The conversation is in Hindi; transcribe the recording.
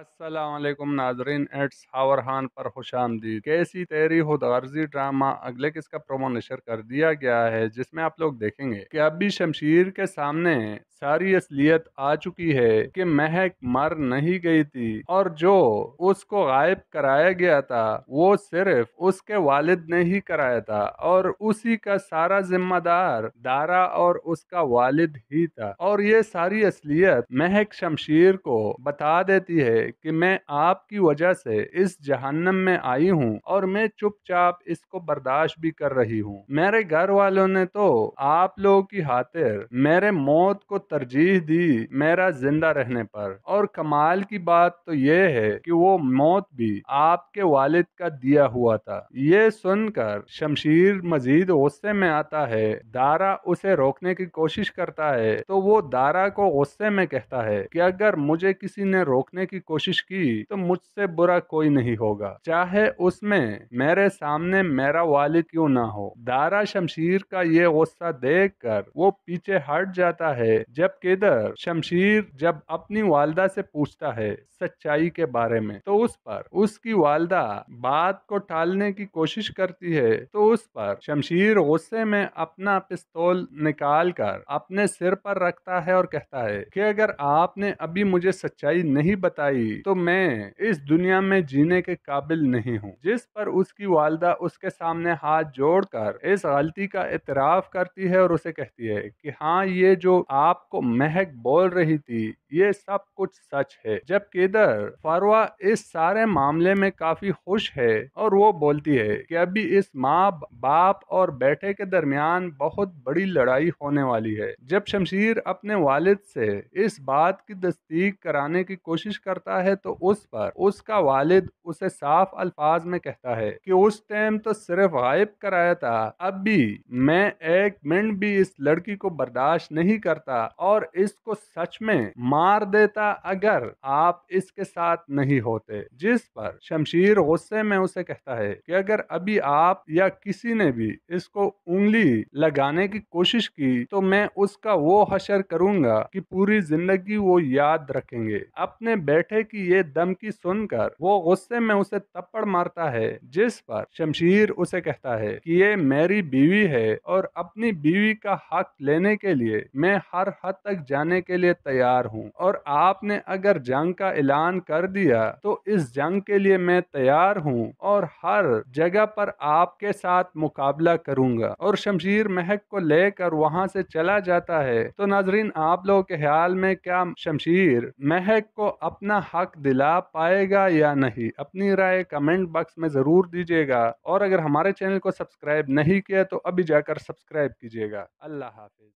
असलम नाजरीन एट्स हावर हान पर खुश आमदी कैसी तेरी खुद ड्रामा अगले किसका प्रोमो नशर कर दिया गया है जिसमें आप लोग देखेंगे कि अभी शमशीर के सामने सारी असलियत आ चुकी है कि महक मर नहीं गई थी और जो उसको गायब कराया गया था वो सिर्फ उसके वालिद ने ही कराया था और उसी का सारा जिम्मेदार दारा और उसका वालिद ही था और ये सारी असलियत महक शमशीर को बता देती है कि मैं आपकी वजह से इस जहन्नम में आई हूँ और मैं चुपचाप इसको बर्दाश्त भी कर रही हूँ मेरे घर वालों ने तो आप लोगों की खातिर मेरे मौत को तरजीह दी मेरा जिंदा रहने पर और कमाल की बात तो ये है कि वो मौत भी आपके वालिद का दिया हुआ था ये सुनकर शमशीर मजीद गुस्से में आता है दारा उसे रोकने की कोशिश करता है तो वो दारा को गुस्से में कहता है कि अगर मुझे किसी ने रोकने की कोशिश की तो मुझसे बुरा कोई नहीं होगा चाहे उसमें मेरे सामने मेरा वालिद क्यों ना हो दारा शमशीर का ये गुस्सा देख कर वो पीछे हट जाता है जब किधर शमशीर जब अपनी वालदा से पूछता है सच्चाई के बारे में तो उस पर उसकी वालदा बात को टालने की कोशिश करती है तो उस पर शमशीर गुस्से में अपना पिस्तौल निकाल कर अपने सिर पर रखता है और कहता है कि अगर आपने अभी मुझे सच्चाई नहीं बताई गई तो मैं इस दुनिया में जीने के काबिल नहीं हूँ जिस पर उसकी वालदा उसके सामने हाथ जोड़कर इस गलती का इतराफ करती है और उसे कहती है कि हाँ ये जो आपको महक बोल रही थी ये सब कुछ सच है जब किधर फरवा इस सारे मामले में काफी खुश है और वो बोलती है कि अभी इस माँ बाप और बेटे के दरमियान बहुत बड़ी लड़ाई होने वाली है जब शमशीर अपने वालिद से इस बात की तस्दीक कराने की कोशिश करता करता है तो उस पर उसका वालिद उसे साफ अल्फाज में कहता है कि उस टाइम तो सिर्फ गायब कराया था अब भी मैं एक मिनट भी इस लड़की को बर्दाश्त नहीं करता और इसको सच में मार देता अगर आप इसके साथ नहीं होते जिस पर शमशीर गुस्से में उसे कहता है कि अगर अभी आप या किसी ने भी इसको उंगली लगाने की कोशिश की तो मैं उसका वो हशर करूंगा कि पूरी जिंदगी वो याद रखेंगे अपने बैठे घोड़े की ये धमकी सुनकर वो गुस्से में उसे थप्पड़ मारता है जिस पर शमशीर उसे कहता है कि ये मेरी बीवी है और अपनी बीवी का हक लेने के लिए मैं हर हद तक जाने के लिए तैयार हूँ और आपने अगर जंग का ऐलान कर दिया तो इस जंग के लिए मैं तैयार हूँ और हर जगह पर आपके साथ मुकाबला करूंगा और शमशीर महक को लेकर वहाँ से चला जाता है तो नाजरीन आप लोगों के ख्याल में क्या शमशीर महक को अपना हक दिला पाएगा या नहीं अपनी राय कमेंट बॉक्स में ज़रूर दीजिएगा और अगर हमारे चैनल को सब्सक्राइब नहीं किया तो अभी जाकर सब्सक्राइब कीजिएगा अल्लाह हाफिज़